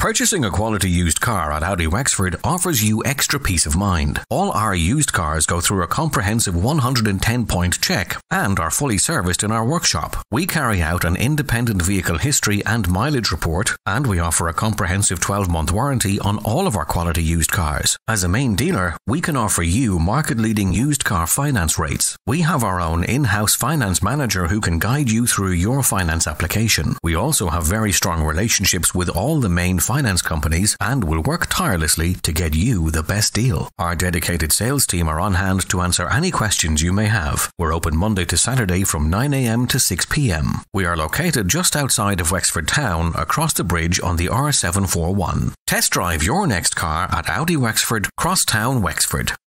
Purchasing a quality used car at Audi Wexford offers you extra peace of mind. All our used cars go through a comprehensive 110 point check and are fully serviced in our workshop. We carry out an independent vehicle history and mileage report, and we offer a comprehensive 12 month warranty on all of our quality used cars. As a main dealer, we can offer you market leading used car finance rates. We have our own in house finance manager who can guide you through your finance application. We also have very strong relationships with all the main finance companies and will work tirelessly to get you the best deal. Our dedicated sales team are on hand to answer any questions you may have. We're open Monday to Saturday from 9am to 6pm. We are located just outside of Wexford Town, across the bridge on the R741. Test drive your next car at Audi Wexford, Crosstown, Wexford.